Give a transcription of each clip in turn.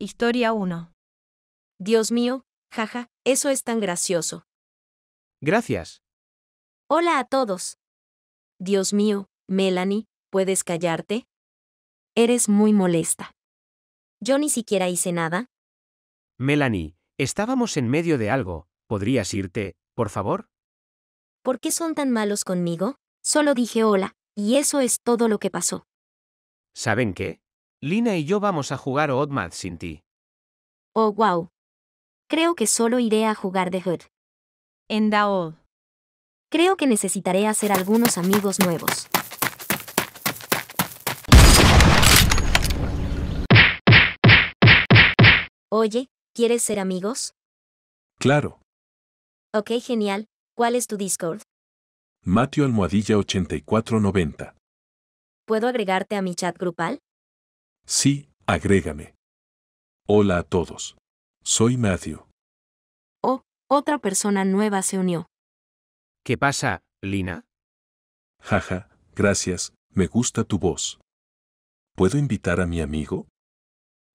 Historia 1. Dios mío, jaja, eso es tan gracioso. Gracias. Hola a todos. Dios mío, Melanie, ¿puedes callarte? Eres muy molesta. Yo ni siquiera hice nada. Melanie, estábamos en medio de algo. ¿Podrías irte, por favor? ¿Por qué son tan malos conmigo? Solo dije hola, y eso es todo lo que pasó. ¿Saben qué? Lina y yo vamos a jugar Odd sin ti. Oh, wow. Creo que solo iré a jugar The Hood. En Dao. Creo que necesitaré hacer algunos amigos nuevos. Oye, ¿quieres ser amigos? Claro. Ok, genial. ¿Cuál es tu Discord? Matthew Almohadilla 8490. ¿Puedo agregarte a mi chat grupal? Sí, agrégame. Hola a todos. Soy Matthew. Oh, otra persona nueva se unió. ¿Qué pasa, Lina? Jaja, gracias, me gusta tu voz. ¿Puedo invitar a mi amigo?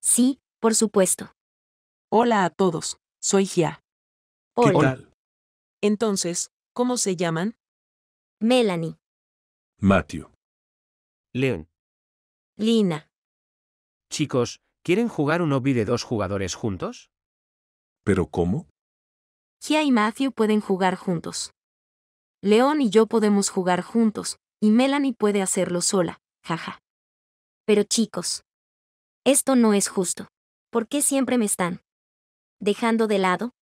Sí, por supuesto. Hola a todos, soy Gia. ¿Qué Hola. Entonces, ¿cómo se llaman? Melanie, Matthew. Leon. Lina. Chicos, ¿quieren jugar un obi de dos jugadores juntos? ¿Pero cómo? Kia y Matthew pueden jugar juntos. León y yo podemos jugar juntos, y Melanie puede hacerlo sola, jaja. Pero chicos, esto no es justo. ¿Por qué siempre me están dejando de lado?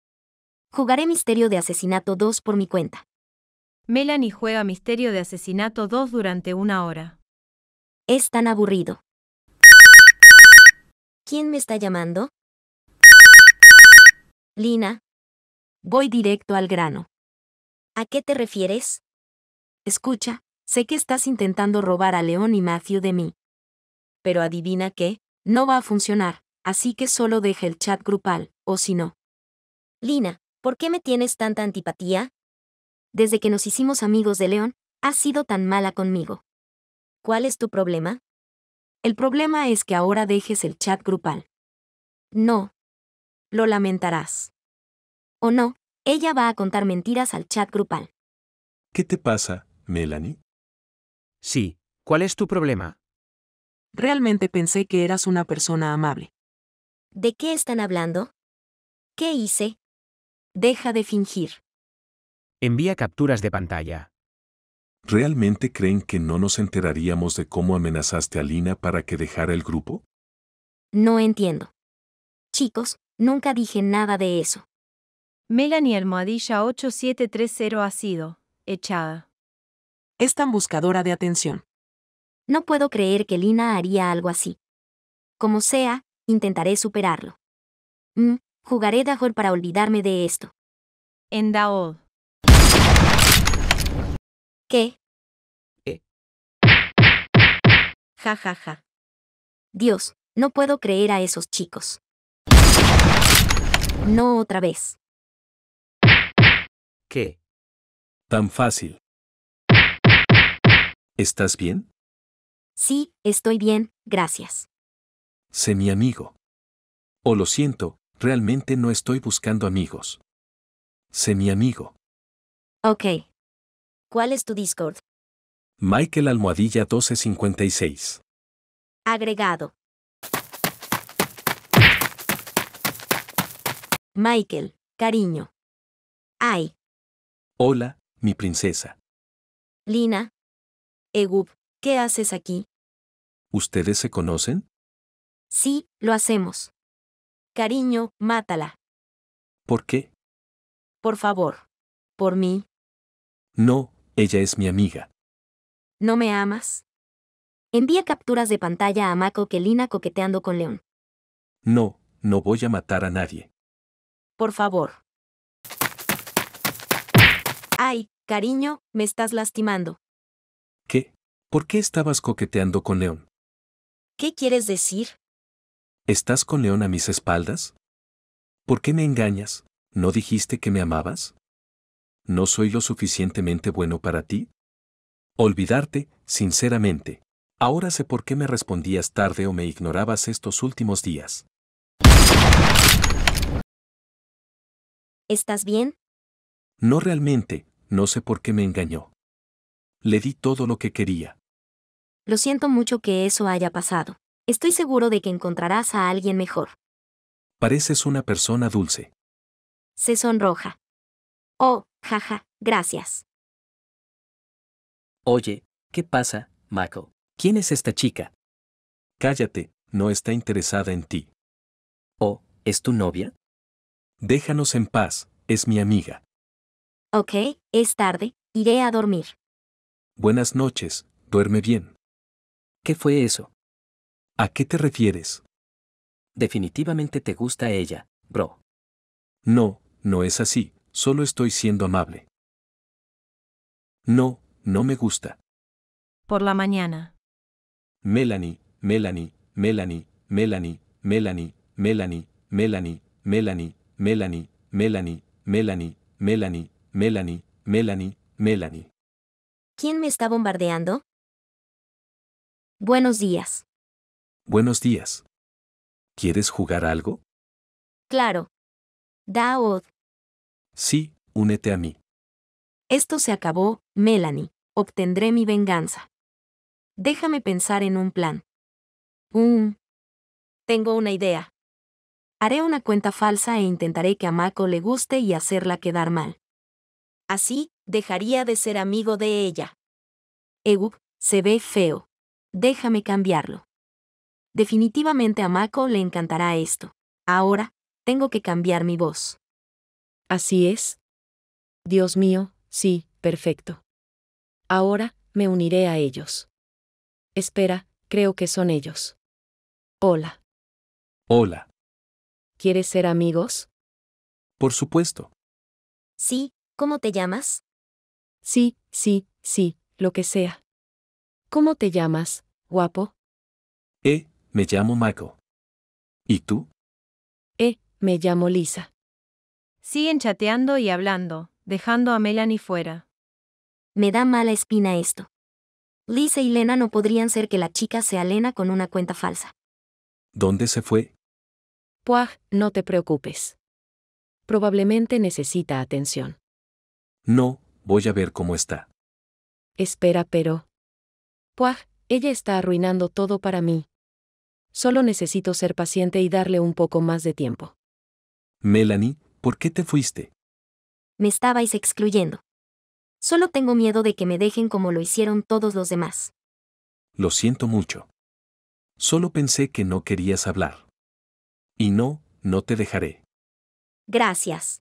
Jugaré Misterio de Asesinato 2 por mi cuenta. Melanie juega Misterio de Asesinato 2 durante una hora. Es tan aburrido. ¿Quién me está llamando? Lina. Voy directo al grano. ¿A qué te refieres? Escucha, sé que estás intentando robar a León y Matthew de mí. Pero adivina qué, no va a funcionar, así que solo deja el chat grupal, o si no. Lina, ¿por qué me tienes tanta antipatía? Desde que nos hicimos amigos de León, has sido tan mala conmigo. ¿Cuál es tu problema? El problema es que ahora dejes el chat grupal. No. Lo lamentarás. ¿O no? Ella va a contar mentiras al chat grupal. ¿Qué te pasa, Melanie? Sí, ¿cuál es tu problema? Realmente pensé que eras una persona amable. ¿De qué están hablando? ¿Qué hice? Deja de fingir. Envía capturas de pantalla. ¿Realmente creen que no nos enteraríamos de cómo amenazaste a Lina para que dejara el grupo? No entiendo. Chicos, nunca dije nada de eso. Melanie Almohadilla 8730 ha sido echada. Es tan buscadora de atención. No puedo creer que Lina haría algo así. Como sea, intentaré superarlo. Mm, jugaré mejor para olvidarme de esto. En ¿Qué? ¿Qué? Ja, ja, ja. Dios, no puedo creer a esos chicos. No otra vez. ¿Qué? Tan fácil. ¿Estás bien? Sí, estoy bien, gracias. Sé mi amigo. O oh, lo siento, realmente no estoy buscando amigos. Sé mi amigo. Ok. ¿Cuál es tu Discord? Michael Almohadilla 1256. Agregado. Michael, cariño. Ay. Hola, mi princesa. Lina. Egub, ¿qué haces aquí? ¿Ustedes se conocen? Sí, lo hacemos. Cariño, mátala. ¿Por qué? Por favor. Por mí. No, ella es mi amiga. ¿No me amas? Envía capturas de pantalla a Mako Lina coqueteando con León. No, no voy a matar a nadie. Por favor. Ay, cariño, me estás lastimando. ¿Qué? ¿Por qué estabas coqueteando con León? ¿Qué quieres decir? ¿Estás con León a mis espaldas? ¿Por qué me engañas? ¿No dijiste que me amabas? ¿no soy lo suficientemente bueno para ti? Olvidarte, sinceramente. Ahora sé por qué me respondías tarde o me ignorabas estos últimos días. ¿Estás bien? No realmente, no sé por qué me engañó. Le di todo lo que quería. Lo siento mucho que eso haya pasado. Estoy seguro de que encontrarás a alguien mejor. Pareces una persona dulce. Se sonroja. Oh, Jaja, gracias. Oye, ¿qué pasa, Michael? ¿Quién es esta chica? Cállate, no está interesada en ti. ¿O, es tu novia? Déjanos en paz, es mi amiga. Ok, es tarde, iré a dormir. Buenas noches, duerme bien. ¿Qué fue eso? ¿A qué te refieres? Definitivamente te gusta ella, bro. No, no es así, solo estoy siendo amable. No, no me gusta. Por la mañana. Melanie, Melanie, Melanie, Melanie, Melanie, Melanie, Melanie, Melanie, Melanie, Melanie, Melanie, Melanie, Melanie, Melanie, Melanie. ¿Quién me está bombardeando? Buenos días. Buenos días. ¿Quieres jugar algo? Claro. od. Sí, únete a mí. Esto se acabó, Melanie. Obtendré mi venganza. Déjame pensar en un plan. Um. Tengo una idea. Haré una cuenta falsa e intentaré que a Mako le guste y hacerla quedar mal. Así, dejaría de ser amigo de ella. —Ew, se ve feo. Déjame cambiarlo. Definitivamente a Mako le encantará esto. Ahora, tengo que cambiar mi voz. Así es. Dios mío, sí, perfecto. Ahora, me uniré a ellos. Espera, creo que son ellos. Hola. Hola. ¿Quieres ser amigos? Por supuesto. Sí, ¿cómo te llamas? Sí, sí, sí, lo que sea. ¿Cómo te llamas, guapo? Eh, me llamo Michael. ¿Y tú? Eh, me llamo Lisa. Siguen chateando y hablando, dejando a Melanie fuera. Me da mala espina esto. Lisa y Lena no podrían ser que la chica sea alena con una cuenta falsa. ¿Dónde se fue? Puaj, no te preocupes. Probablemente necesita atención. No, voy a ver cómo está. Espera, pero... Puah ella está arruinando todo para mí. Solo necesito ser paciente y darle un poco más de tiempo. Melanie, ¿Por qué te fuiste? Me estabais excluyendo. Solo tengo miedo de que me dejen como lo hicieron todos los demás. Lo siento mucho. Solo pensé que no querías hablar. Y no, no te dejaré. Gracias.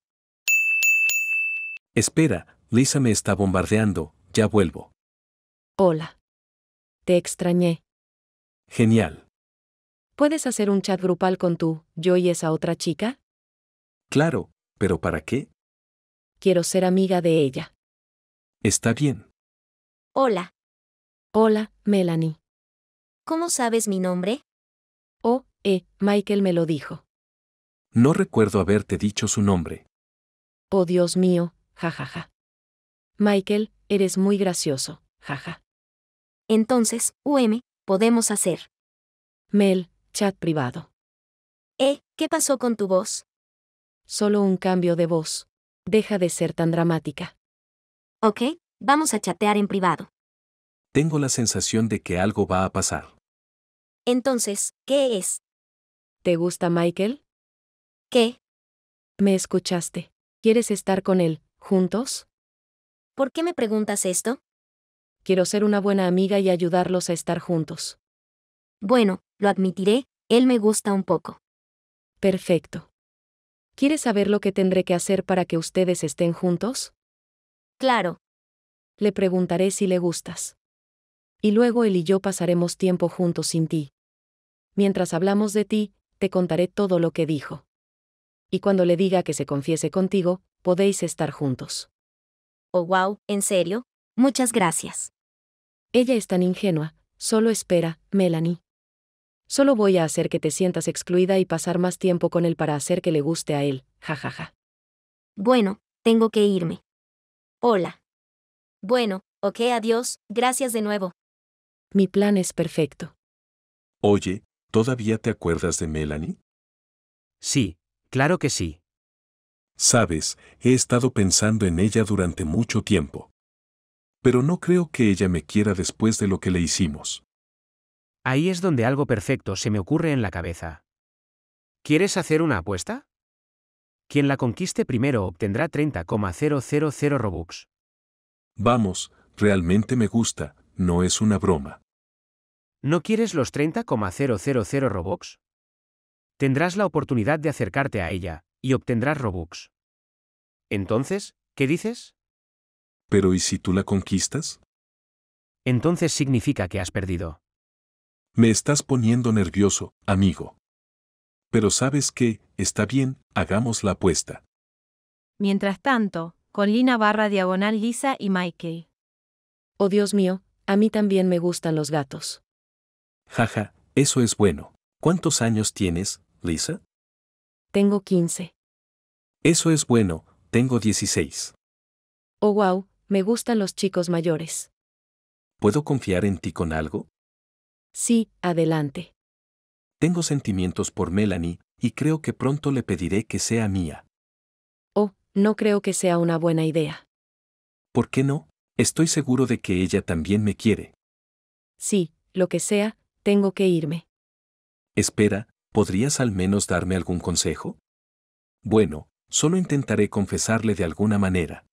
Espera, Lisa me está bombardeando, ya vuelvo. Hola. Te extrañé. Genial. ¿Puedes hacer un chat grupal con tú, yo y esa otra chica? Claro, ¿Pero para qué? Quiero ser amiga de ella. Está bien. Hola, Hola, Melanie. ¿cómo sabes mi nombre? Oh, eh, Michael me lo dijo. No recuerdo haberte dicho su nombre. Oh Dios mío, jajaja. Michael, eres muy gracioso, jaja. Entonces, UM, podemos hacer. Mel, chat privado. Eh, ¿qué pasó con tu voz? solo un cambio de voz. Deja de ser tan dramática. Ok, vamos a chatear en privado. Tengo la sensación de que algo va a pasar. Entonces, ¿qué es? ¿Te gusta Michael? ¿Qué? Me escuchaste. ¿Quieres estar con él, juntos? ¿Por qué me preguntas esto? Quiero ser una buena amiga y ayudarlos a estar juntos. Bueno, lo admitiré, él me gusta un poco. Perfecto. ¿Quieres saber lo que tendré que hacer para que ustedes estén juntos? Claro. Le preguntaré si le gustas. Y luego él y yo pasaremos tiempo juntos sin ti. Mientras hablamos de ti, te contaré todo lo que dijo. Y cuando le diga que se confiese contigo, podéis estar juntos. Oh, wow, ¿en serio? Muchas gracias. Ella es tan ingenua, solo espera, Melanie. Solo voy a hacer que te sientas excluida y pasar más tiempo con él para hacer que le guste a él, jajaja. Ja, ja. Bueno, tengo que irme. Hola. Bueno, ok, adiós, gracias de nuevo. Mi plan es perfecto. Oye, ¿todavía te acuerdas de Melanie? Sí, claro que sí. Sabes, he estado pensando en ella durante mucho tiempo. Pero no creo que ella me quiera después de lo que le hicimos. Ahí es donde algo perfecto se me ocurre en la cabeza. ¿Quieres hacer una apuesta? Quien la conquiste primero obtendrá 30,000 Robux. Vamos, realmente me gusta, no es una broma. ¿No quieres los 30,000 Robux? Tendrás la oportunidad de acercarte a ella, y obtendrás Robux. Entonces, ¿qué dices? Pero ¿y si tú la conquistas? Entonces significa que has perdido. Me estás poniendo nervioso, amigo. Pero sabes que, está bien, hagamos la apuesta. Mientras tanto, con Lina barra diagonal Lisa y Michael. Oh Dios mío, a mí también me gustan los gatos. Jaja, eso es bueno. ¿Cuántos años tienes, Lisa? Tengo 15. Eso es bueno, tengo 16. Oh wow, me gustan los chicos mayores. ¿Puedo confiar en ti con algo? Sí, adelante. Tengo sentimientos por Melanie, y creo que pronto le pediré que sea mía. Oh, no creo que sea una buena idea. ¿Por qué no? Estoy seguro de que ella también me quiere. Sí, lo que sea, tengo que irme. Espera, ¿podrías al menos darme algún consejo? Bueno, solo intentaré confesarle de alguna manera.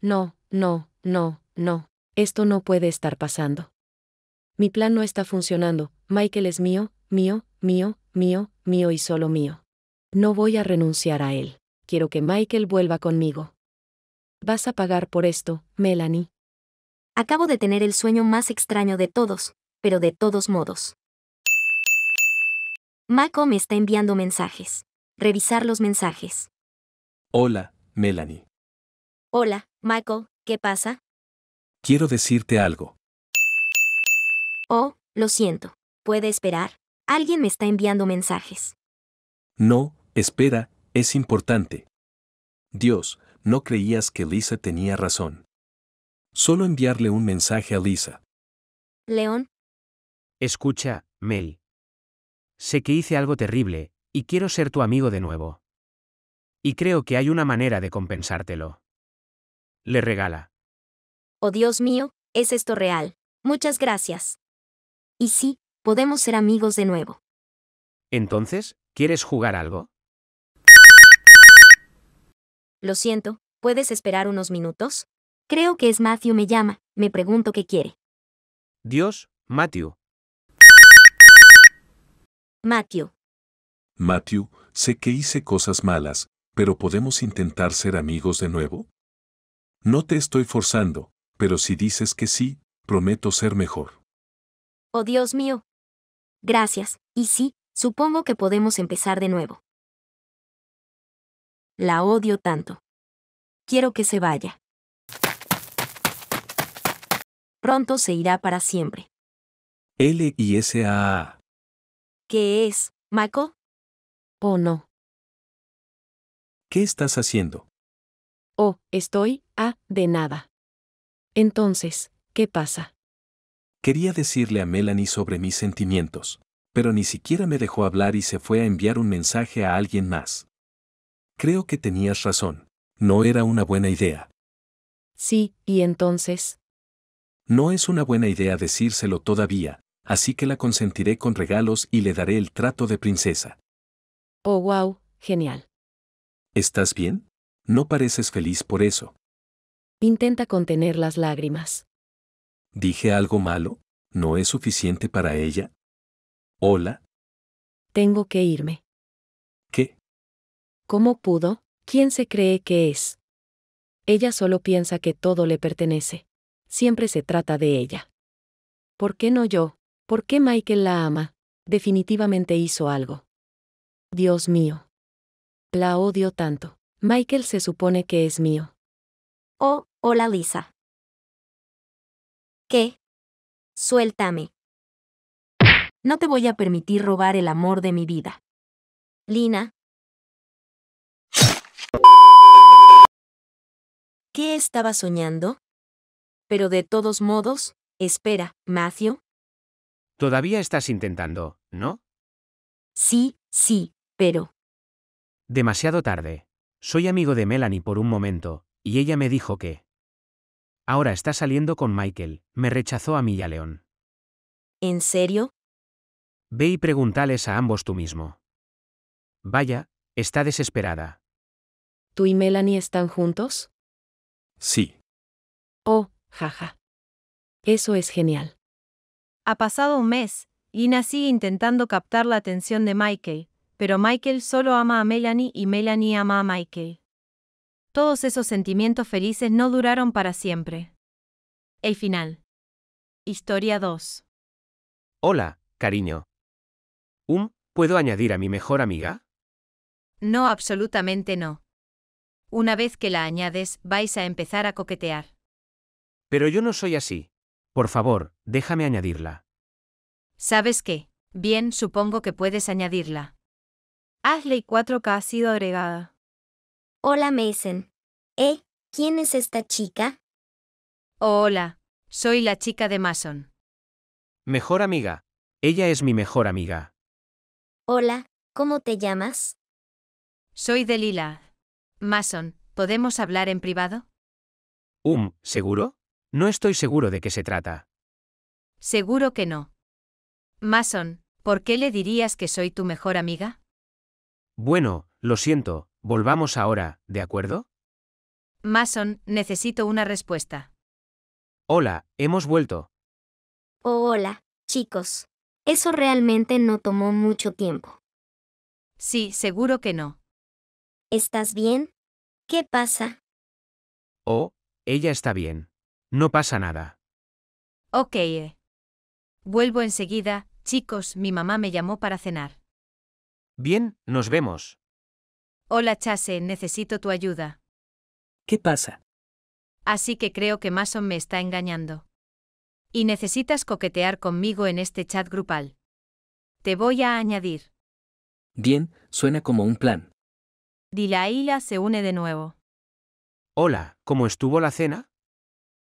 No, no, no, no. Esto no puede estar pasando. Mi plan no está funcionando, Michael es mío, mío, mío, mío, mío y solo mío. No voy a renunciar a él. Quiero que Michael vuelva conmigo. Vas a pagar por esto, Melanie. Acabo de tener el sueño más extraño de todos, pero de todos modos. michael me está enviando mensajes. Revisar los mensajes. Hola, Melanie. Hola, Michael, ¿qué pasa? Quiero decirte algo. Oh, lo siento. ¿Puede esperar? Alguien me está enviando mensajes. No, espera, es importante. Dios, no creías que Lisa tenía razón. Solo enviarle un mensaje a Lisa. León. Escucha, Mel. Sé que hice algo terrible, y quiero ser tu amigo de nuevo. Y creo que hay una manera de compensártelo. Le regala. Oh Dios mío, ¿es esto real? Muchas gracias. Y sí, podemos ser amigos de nuevo. Entonces, ¿quieres jugar algo? Lo siento, ¿puedes esperar unos minutos? Creo que es Matthew me llama, me pregunto qué quiere. Dios, Matthew. Matthew. Matthew, sé que hice cosas malas, pero podemos intentar ser amigos de nuevo. No te estoy forzando, pero si dices que sí, prometo ser mejor. Oh Dios mío. Gracias, y sí, supongo que podemos empezar de nuevo. La odio tanto. Quiero que se vaya. Pronto se irá para siempre. L y S A. ¿Qué es, Mako? ¿O oh, no? ¿Qué estás haciendo? Oh, estoy, ah, de nada. Entonces, ¿qué pasa? Quería decirle a Melanie sobre mis sentimientos, pero ni siquiera me dejó hablar y se fue a enviar un mensaje a alguien más. Creo que tenías razón. No era una buena idea. Sí, ¿y entonces? No es una buena idea decírselo todavía, así que la consentiré con regalos y le daré el trato de princesa. Oh, wow, genial. ¿Estás bien? No pareces feliz por eso. Intenta contener las lágrimas. ¿Dije algo malo? ¿No es suficiente para ella? Hola. Tengo que irme. ¿Qué? ¿Cómo pudo? ¿Quién se cree que es? Ella solo piensa que todo le pertenece. Siempre se trata de ella. ¿Por qué no yo? ¿Por qué Michael la ama? Definitivamente hizo algo. Dios mío. La odio tanto. Michael se supone que es mío. Oh, hola Lisa. ¿Qué? Suéltame. No te voy a permitir robar el amor de mi vida. Lina. ¿Qué estaba soñando? Pero de todos modos, espera, Matthew. Todavía estás intentando, ¿no? Sí, sí, pero... Demasiado tarde. Soy amigo de Melanie por un momento, y ella me dijo que... Ahora está saliendo con Michael, me rechazó a mí y a León. ¿En serio? Ve y pregúntales a ambos tú mismo. Vaya, está desesperada. ¿Tú y Melanie están juntos? Sí. Oh, jaja. Eso es genial. Ha pasado un mes, y sigue intentando captar la atención de Michael, pero Michael solo ama a Melanie y Melanie ama a Michael todos esos sentimientos felices no duraron para siempre. El final. Historia 2. Hola, cariño. Um, ¿puedo añadir a mi mejor amiga? No, absolutamente no. Una vez que la añades, vais a empezar a coquetear. Pero yo no soy así. Por favor, déjame añadirla. ¿Sabes qué? Bien, supongo que puedes añadirla. Ashley 4K ha sido agregada. Hola Mason. ¿Eh? ¿Quién es esta chica? Hola, soy la chica de Mason. Mejor amiga. Ella es mi mejor amiga. Hola, ¿cómo te llamas? Soy Delila. Mason, ¿podemos hablar en privado? Um, ¿seguro? No estoy seguro de qué se trata. Seguro que no. Mason, ¿por qué le dirías que soy tu mejor amiga? Bueno, lo siento, Volvamos ahora, ¿de acuerdo? Mason, necesito una respuesta. Hola, hemos vuelto. Oh, hola, chicos. Eso realmente no tomó mucho tiempo. Sí, seguro que no. ¿Estás bien? ¿Qué pasa? Oh, ella está bien. No pasa nada. Ok. Eh. Vuelvo enseguida, chicos, mi mamá me llamó para cenar. Bien, nos vemos. Hola Chase, necesito tu ayuda. ¿Qué pasa? Así que creo que Mason me está engañando. Y necesitas coquetear conmigo en este chat grupal. Te voy a añadir. Bien, suena como un plan. Dilaila se une de nuevo. Hola, ¿cómo estuvo la cena?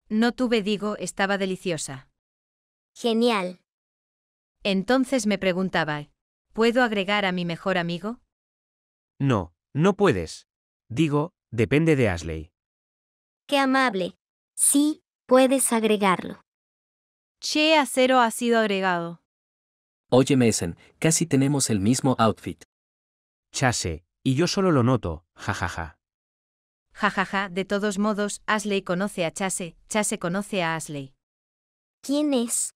No tuve digo, estaba deliciosa. Genial. Entonces me preguntaba, ¿puedo agregar a mi mejor amigo? No, no puedes. Digo, depende de Ashley. Qué amable. Sí, puedes agregarlo. Che Acero ha sido agregado. Oye Mason, casi tenemos el mismo outfit. Chase, y yo solo lo noto, jajaja. Jajaja, ja, ja. de todos modos, Ashley conoce a Chase, Chase conoce a Ashley. ¿Quién es?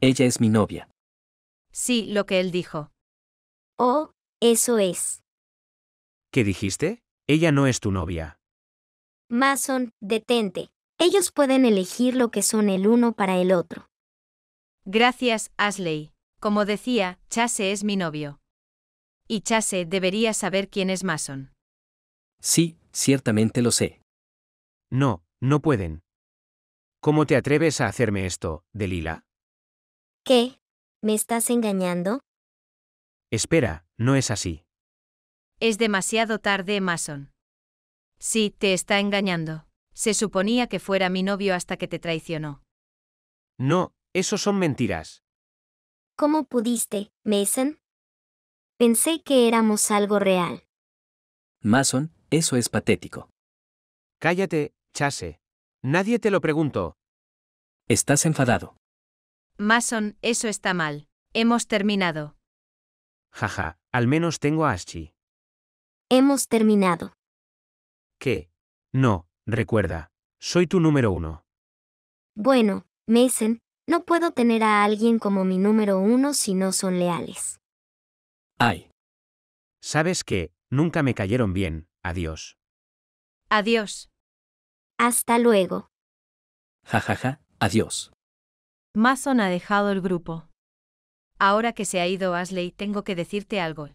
Ella es mi novia. Sí, lo que él dijo. Oh, eso es. ¿Qué dijiste? Ella no es tu novia. Mason, detente. Ellos pueden elegir lo que son el uno para el otro. Gracias, Ashley. Como decía, Chase es mi novio. Y Chase debería saber quién es Mason. Sí, ciertamente lo sé. No, no pueden. ¿Cómo te atreves a hacerme esto, Delila? ¿Qué? ¿Me estás engañando? Espera, no es así. Es demasiado tarde, Mason. Sí, te está engañando. Se suponía que fuera mi novio hasta que te traicionó. No, eso son mentiras. ¿Cómo pudiste, Mason? Pensé que éramos algo real. Mason, eso es patético. Cállate, Chase. Nadie te lo preguntó. Estás enfadado. Mason, eso está mal. Hemos terminado. Jaja, al menos tengo a Ashi. Hemos terminado. ¿Qué? No, recuerda, soy tu número uno. Bueno, Mason, no puedo tener a alguien como mi número uno si no son leales. Ay. ¿Sabes qué? Nunca me cayeron bien. Adiós. Adiós. Hasta luego. Jajaja, ja, ja. adiós. Mason ha dejado el grupo. Ahora que se ha ido Ashley, tengo que decirte algo.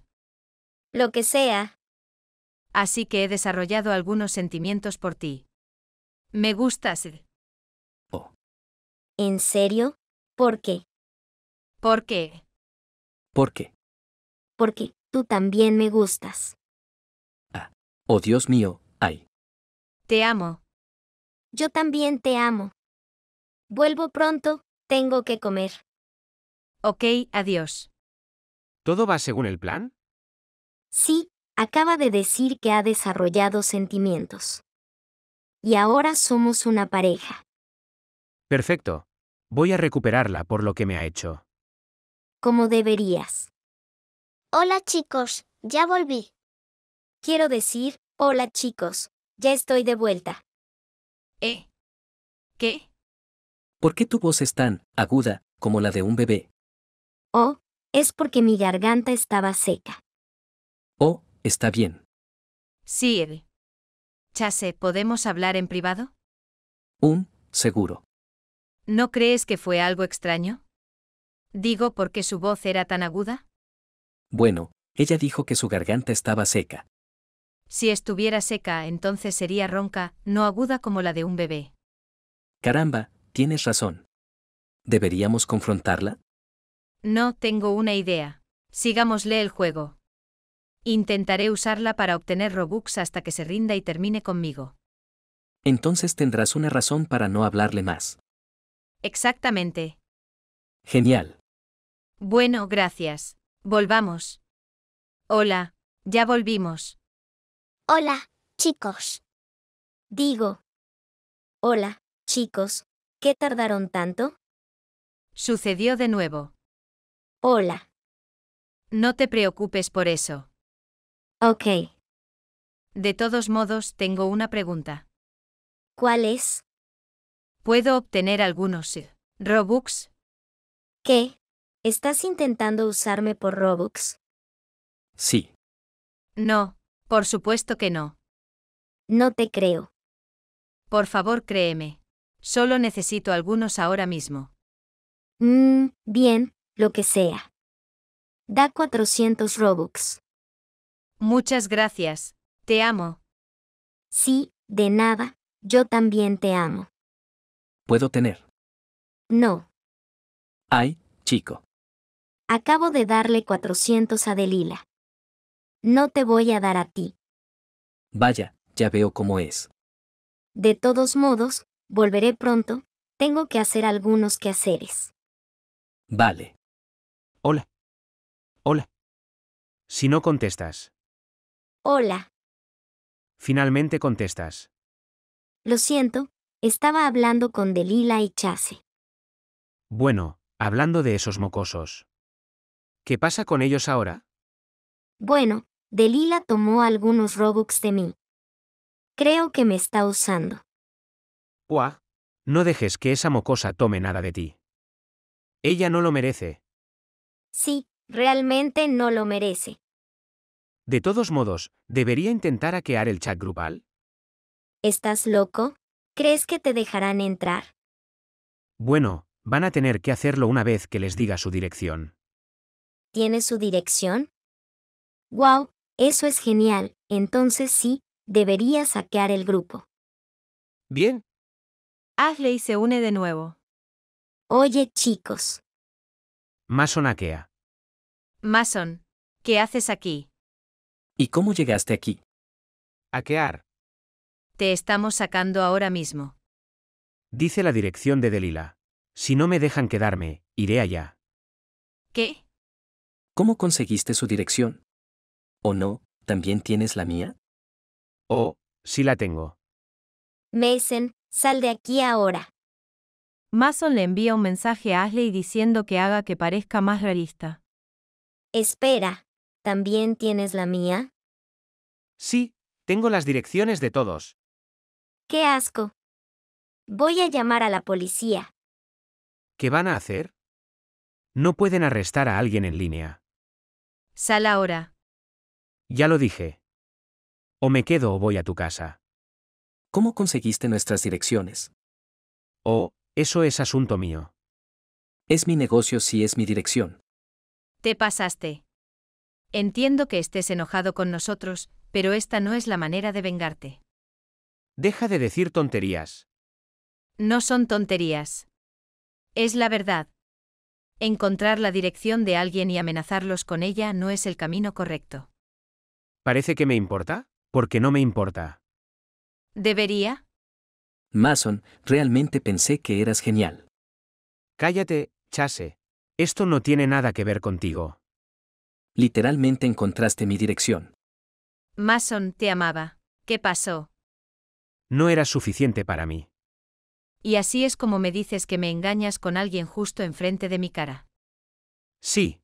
Lo que sea, así que he desarrollado algunos sentimientos por ti. Me gustas. Oh. ¿En serio? ¿Por qué? ¿Por qué? ¿Por qué? Porque tú también me gustas. Ah. Oh Dios mío, ay. Te amo. Yo también te amo. Vuelvo pronto, tengo que comer. Ok, adiós. ¿Todo va según el plan? Sí, Acaba de decir que ha desarrollado sentimientos. Y ahora somos una pareja. Perfecto. Voy a recuperarla por lo que me ha hecho. Como deberías. Hola chicos, ya volví. Quiero decir, hola chicos, ya estoy de vuelta. ¿Eh? ¿Qué? ¿Por qué tu voz es tan aguda como la de un bebé? Oh, es porque mi garganta estaba seca. Oh, Está bien. Sí, Ed. Chase, ¿podemos hablar en privado? Un, seguro. ¿No crees que fue algo extraño? Digo porque su voz era tan aguda. Bueno, ella dijo que su garganta estaba seca. Si estuviera seca, entonces sería ronca, no aguda como la de un bebé. Caramba, tienes razón. ¿Deberíamos confrontarla? No tengo una idea. Sigámosle el juego. Intentaré usarla para obtener Robux hasta que se rinda y termine conmigo. Entonces tendrás una razón para no hablarle más. Exactamente. Genial. Bueno, gracias. Volvamos. Hola, ya volvimos. Hola, chicos. Digo. Hola, chicos. ¿Qué tardaron tanto? Sucedió de nuevo. Hola. No te preocupes por eso. Ok. De todos modos, tengo una pregunta. ¿Cuál es? ¿Puedo obtener algunos eh, Robux? ¿Qué? ¿Estás intentando usarme por Robux? Sí. No, por supuesto que no. No te creo. Por favor, créeme. Solo necesito algunos ahora mismo. Mmm, bien, lo que sea. Da 400 Robux. Muchas gracias. Te amo. Sí, de nada, yo también te amo. ¿Puedo tener? No. Ay, chico. Acabo de darle 400 a Delila. No te voy a dar a ti. Vaya, ya veo cómo es. De todos modos, volveré pronto, tengo que hacer algunos quehaceres. Vale. Hola. Hola. Si no contestas, Hola. Finalmente contestas. Lo siento, estaba hablando con Delila y Chase. Bueno, hablando de esos mocosos. ¿Qué pasa con ellos ahora? Bueno, Delila tomó algunos Robux de mí. Creo que me está usando. Uah, no dejes que esa mocosa tome nada de ti. Ella no lo merece. Sí, realmente no lo merece. De todos modos, ¿debería intentar hackear el chat grupal? ¿Estás loco? ¿Crees que te dejarán entrar? Bueno, van a tener que hacerlo una vez que les diga su dirección. ¿Tiene su dirección? ¡Wow! Eso es genial. Entonces sí, debería hackear el grupo. Bien. y se une de nuevo. Oye, chicos. Mason hackea. Mason, ¿qué haces aquí? ¿Y cómo llegaste aquí? ¿A ar? Te estamos sacando ahora mismo. Dice la dirección de Delila. Si no me dejan quedarme, iré allá. ¿Qué? ¿Cómo conseguiste su dirección? ¿O no? ¿También tienes la mía? Oh, sí la tengo. Mason, sal de aquí ahora. Mason le envía un mensaje a Ashley diciendo que haga que parezca más realista. Espera. ¿También tienes la mía? Sí, tengo las direcciones de todos. ¡Qué asco! Voy a llamar a la policía. ¿Qué van a hacer? No pueden arrestar a alguien en línea. Sal ahora. Ya lo dije. O me quedo o voy a tu casa. ¿Cómo conseguiste nuestras direcciones? Oh, eso es asunto mío. Es mi negocio si es mi dirección. Te pasaste. Entiendo que estés enojado con nosotros, pero esta no es la manera de vengarte. Deja de decir tonterías. No son tonterías. Es la verdad. Encontrar la dirección de alguien y amenazarlos con ella no es el camino correcto. Parece que me importa, porque no me importa. ¿Debería? Mason, realmente pensé que eras genial. Cállate, Chase. Esto no tiene nada que ver contigo. Literalmente encontraste mi dirección. Mason te amaba. ¿Qué pasó? No era suficiente para mí. Y así es como me dices que me engañas con alguien justo enfrente de mi cara. Sí.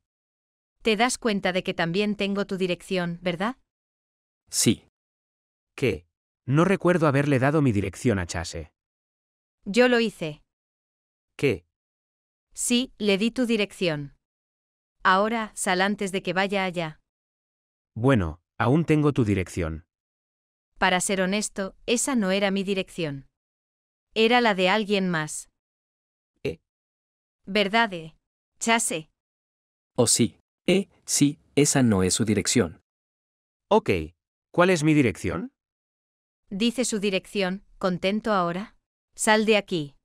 Te das cuenta de que también tengo tu dirección, ¿verdad? Sí. ¿Qué? No recuerdo haberle dado mi dirección a Chase. Yo lo hice. ¿Qué? Sí, le di tu dirección. Ahora, sal antes de que vaya allá. Bueno, aún tengo tu dirección. Para ser honesto, esa no era mi dirección. Era la de alguien más. ¿Eh? ¿Verdad, eh? Chase. Oh, sí. Eh, sí, esa no es su dirección. Ok. ¿Cuál es mi dirección? Dice su dirección, contento ahora. Sal de aquí.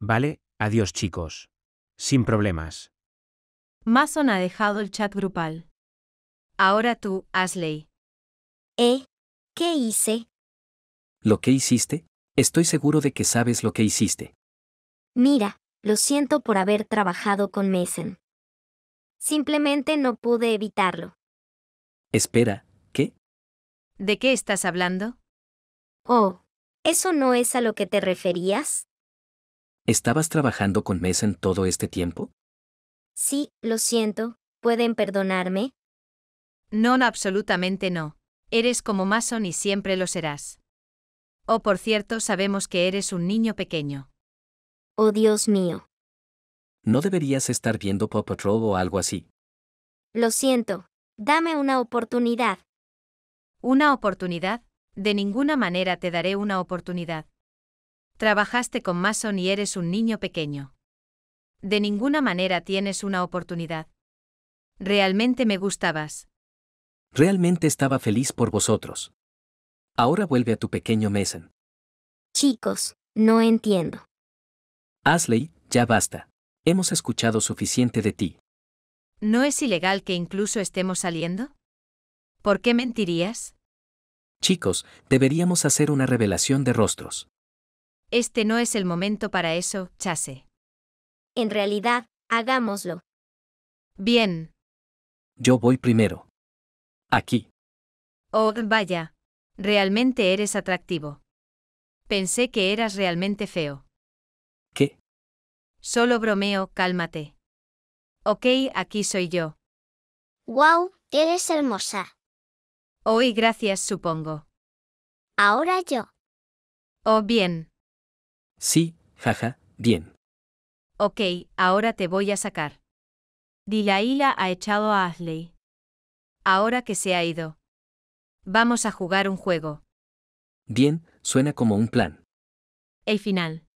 Vale, adiós chicos. Sin problemas. Mason ha dejado el chat grupal. Ahora tú, Ashley. ¿Eh? ¿Qué hice? ¿Lo que hiciste? Estoy seguro de que sabes lo que hiciste. Mira, lo siento por haber trabajado con Mason. Simplemente no pude evitarlo. Espera, ¿qué? ¿De qué estás hablando? Oh, ¿eso no es a lo que te referías? ¿Estabas trabajando con Mason todo este tiempo? Sí, lo siento, ¿pueden perdonarme? No, absolutamente no. Eres como Mason y siempre lo serás. Oh, por cierto, sabemos que eres un niño pequeño. Oh, Dios mío. No deberías estar viendo Paw Patrol o algo así. Lo siento. Dame una oportunidad. ¿Una oportunidad? De ninguna manera te daré una oportunidad. Trabajaste con Mason y eres un niño pequeño. De ninguna manera tienes una oportunidad. Realmente me gustabas. Realmente estaba feliz por vosotros. Ahora vuelve a tu pequeño mesen. Chicos, no entiendo. Ashley, ya basta. Hemos escuchado suficiente de ti. ¿No es ilegal que incluso estemos saliendo? ¿Por qué mentirías? Chicos, deberíamos hacer una revelación de rostros. Este no es el momento para eso, Chase. En realidad, hagámoslo. Bien. Yo voy primero. Aquí. Oh, vaya. Realmente eres atractivo. Pensé que eras realmente feo. ¿Qué? Solo bromeo, cálmate. Ok, aquí soy yo. Wow, eres hermosa. Hoy gracias, supongo. Ahora yo. Oh, bien. Sí, jaja, bien. Ok, ahora te voy a sacar. Dilaila ha echado a Ashley. Ahora que se ha ido. Vamos a jugar un juego. Bien, suena como un plan. El final.